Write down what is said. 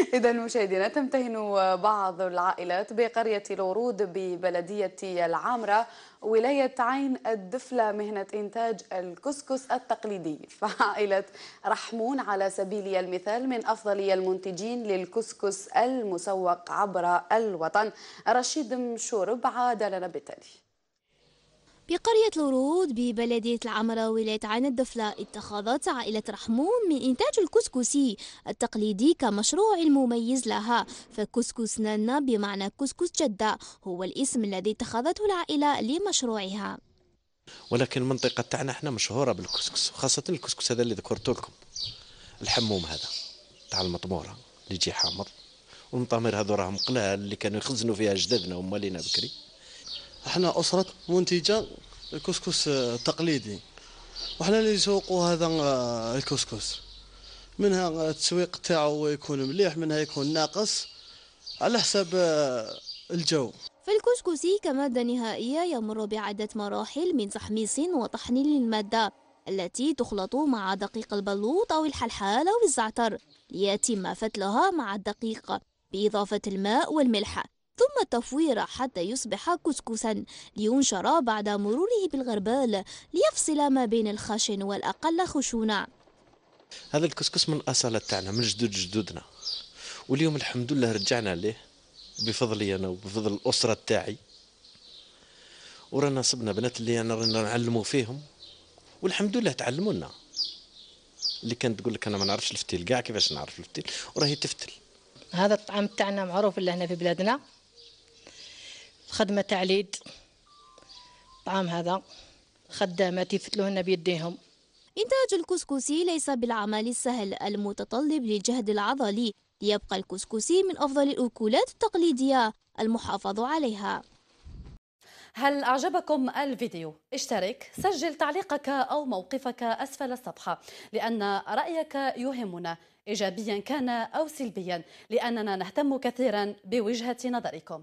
إذا مشاهدينا تمتهن بعض العائلات بقرية الورود ببلدية العامرة ولاية عين الدفلة مهنة إنتاج الكسكس التقليدي فعائلة رحمون على سبيل المثال من أفضل المنتجين للكسكس المسوق عبر الوطن رشيد مشورب عاد لنا بالتالي بقرية الورود ببلدية العمرة ولاية عين الدفلة اتخذت عائلة رحمون من إنتاج الكسكسي التقليدي كمشروع مميز لها فكسكس نانا بمعنى كسكس جدة هو الاسم الذي اتخذته العائلة لمشروعها ولكن المنطقة تاعنا احنا مشهورة بالكسكس خاصة الكسكس هذا اللي ذكرت لكم الحموم هذا تاع المطمورة اللي يجي حامض والمطامير هذو راهم قلال اللي كانوا يخزنوا فيها جدادنا وموالينا بكري احنا اسره منتجه الكسكس آه، التقليدي وحنا اللي نسوقوا هذا آه، الكسكس منها التسويق تاعو يكون مليح منها يكون ناقص على حسب آه، الجو فالكسكسي كمادة نهائية يمر بعدة مراحل من تحميص وطحنين المادة التي تخلط مع دقيق البلوط أو الحلحال أو الزعتر ليتم فتلها مع الدقيق بإضافة الماء والملح ثم تفويره حتى يصبح كسكسا لينشر بعد مروره بالغربال ليفصل ما بين الخشن والأقل خشونة هذا الكسكس من الأصالة تاعنا من جدود جدودنا واليوم الحمد لله رجعنا له بفضلي أنا وبفضل الأسرة تاعي ورانا صبنا بنات اللي أنا رانا نعلموا فيهم والحمد لله تعلموا لنا اللي كانت تقول لك انا ما نعرفش الفتيل كاع كيفاش نعرف الفتيل وراهي تفتل هذا الطعام تاعنا معروف اللي هنا في بلادنا خدمة تعليد طعام هذا خدامات يفتلوهن بيديهم إنتاج الكسكسي ليس بالعمل السهل المتطلب للجهد العضلي ليبقى الكسكسي من أفضل الأكلات التقليدية المحافظ عليها هل أعجبكم الفيديو؟ اشترك، سجل تعليقك أو موقفك أسفل الصفحة لأن رأيك يهمنا إيجابيا كان أو سلبيا لأننا نهتم كثيرا بوجهة نظركم